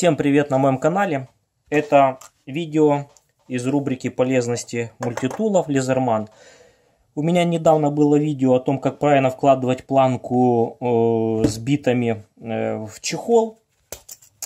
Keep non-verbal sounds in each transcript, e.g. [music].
Всем привет на моем канале. Это видео из рубрики полезности мультитулов Лизерман. У меня недавно было видео о том, как правильно вкладывать планку э, с битами э, в чехол,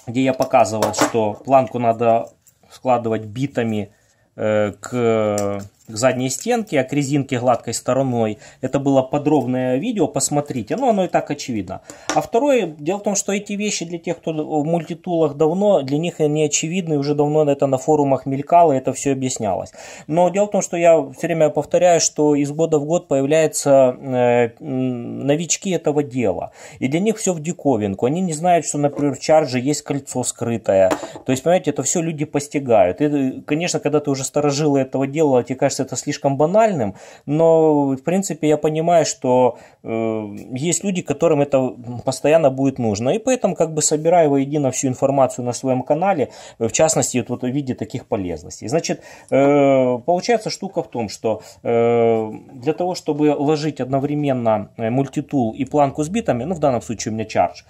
где я показывал, что планку надо складывать битами э, к к задней стенке, а к резинке гладкой стороной. Это было подробное видео, посмотрите. Но ну, оно и так очевидно. А второе, дело в том, что эти вещи для тех, кто в мультитулах давно, для них они очевидны, уже давно это на форумах мелькало, это все объяснялось. Но дело в том, что я все время повторяю, что из года в год появляются э, новички этого дела. И для них все в диковинку. Они не знают, что, например, в чарже есть кольцо скрытое. То есть, понимаете, это все люди постигают. И, конечно, когда ты уже сторожил этого дела, тебе кажется, кажется это слишком банальным, но в принципе я понимаю, что э, есть люди, которым это постоянно будет нужно. И поэтому как бы собираю воедино всю информацию на своем канале, в частности вот, вот в виде таких полезностей. Значит, э, получается штука в том, что э, для того, чтобы ложить одновременно э, мультитул и планку с битами, ну в данном случае у меня чардж,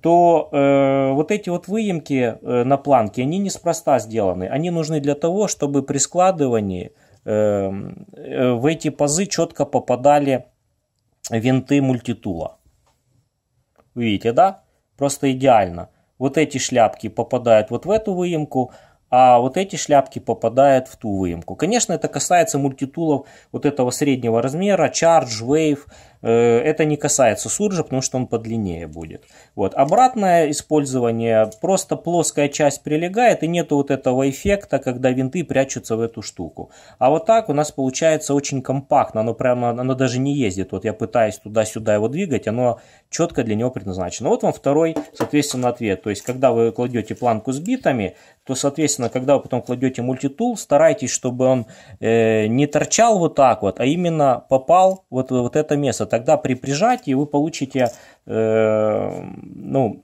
то э, вот эти вот выемки э, на планке, они неспроста сделаны. Они нужны для того, чтобы при складывании Эм, э, в эти пазы четко попадали винты мультитула. Видите, да? Просто идеально. Вот эти шляпки попадают вот в эту выемку, а вот эти шляпки попадают в ту выемку. Конечно, это касается мультитулов вот этого среднего размера, Charge, Wave, э, это не касается суржа, потому что он подлиннее будет. Вот. Обратное использование, просто плоская часть прилегает и нету вот этого эффекта, когда винты прячутся в эту штуку. А вот так у нас получается очень компактно, оно прямо, оно даже не ездит. Вот я пытаюсь туда-сюда его двигать, оно четко для него предназначено. Вот вам второй, соответственно, ответ. То есть, когда вы кладете планку с битами, то, соответственно, когда вы потом кладете мультитул, старайтесь, чтобы он э, не торчал вот так вот, а именно попал вот, вот это место. Тогда при прижатии вы получите э, ну,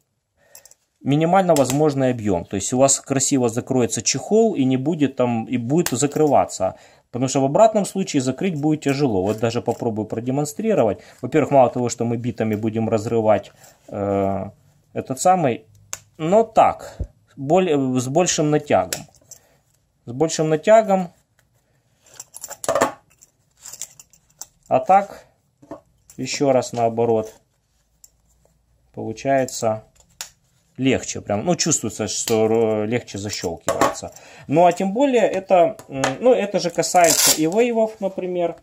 минимально возможный объем. То есть у вас красиво закроется чехол и не будет там, и будет закрываться. Потому что в обратном случае закрыть будет тяжело. Вот даже попробую продемонстрировать. Во-первых, мало того, что мы битами будем разрывать э, этот самый, но так. Э, с большим натягом. С большим натягом. А так, еще раз наоборот, получается легче прям, ну чувствуется, что легче защелкивается. Ну а тем более это, ну это же касается и вейвов, например,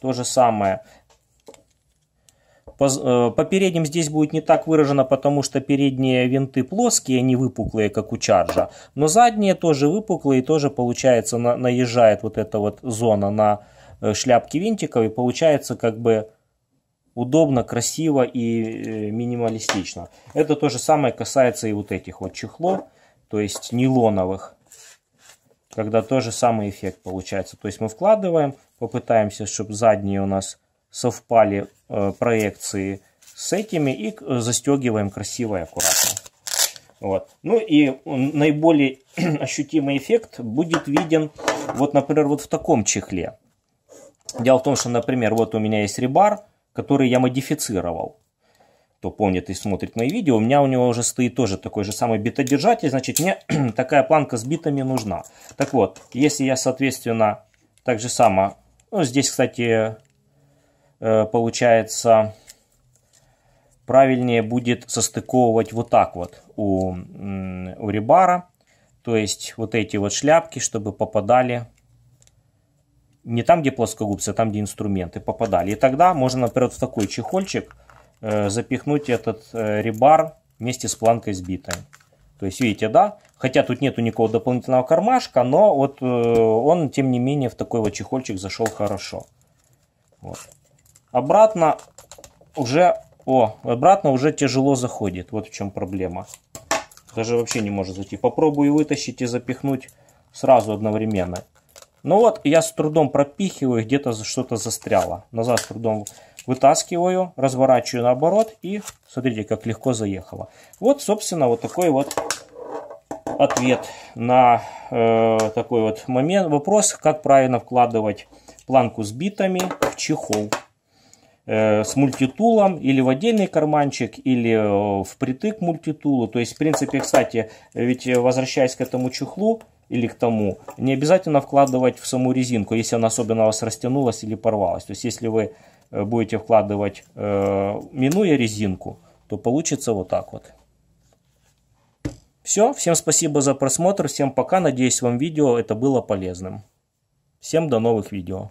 то же самое. По, э, по передним здесь будет не так выражено, потому что передние винты плоские, они выпуклые, как у чаржа. Но задние тоже выпуклые, тоже получается на, наезжает вот эта вот зона на э, шляпки винтиков. И получается как бы удобно, красиво и э, минималистично. Это то же самое касается и вот этих вот чехлов, то есть нейлоновых. Когда тоже самый эффект получается. То есть мы вкладываем, попытаемся, чтобы задние у нас совпали э, проекции с этими и э, застегиваем красиво и аккуратно. Вот. Ну и наиболее [clears throat] ощутимый эффект будет виден, вот, например, вот в таком чехле. Дело в том, что, например, вот у меня есть ребар, который я модифицировал. Кто помнит и смотрит мои видео, у меня у него уже стоит тоже такой же самый битодержатель, значит, мне [clears throat] такая планка с битами нужна. Так вот, если я, соответственно, так же само, ну, здесь, кстати, Э, получается, правильнее будет состыковывать вот так вот у, у ребара. То есть вот эти вот шляпки, чтобы попадали не там, где плоскогубцы, а там, где инструменты попадали. И тогда можно, например, в такой чехольчик э, запихнуть этот э, ребар вместе с планкой сбитой. То есть, видите, да? Хотя тут нету никакого дополнительного кармашка, но вот он, тем не менее, в такой вот чехольчик зашел хорошо. Вот. Обратно уже, о, обратно уже тяжело заходит. Вот в чем проблема. Даже вообще не может зайти. Попробую вытащить и запихнуть сразу одновременно. Ну вот, я с трудом пропихиваю, где-то что-то застряло. Назад с трудом вытаскиваю, разворачиваю наоборот и смотрите, как легко заехала. Вот, собственно, вот такой вот ответ на э, такой вот момент, вопрос, как правильно вкладывать планку с битами в чехол. Э, с мультитулом или в отдельный карманчик, или э, впритык к мультитулу. То есть, в принципе, кстати, ведь э, возвращаясь к этому чехлу или к тому, не обязательно вкладывать в саму резинку, если она особенно у вас растянулась или порвалась. То есть, если вы будете вкладывать, минуя резинку, то получится вот так вот. Все, всем спасибо за просмотр, всем пока, надеюсь вам видео это было полезным. Всем до новых видео.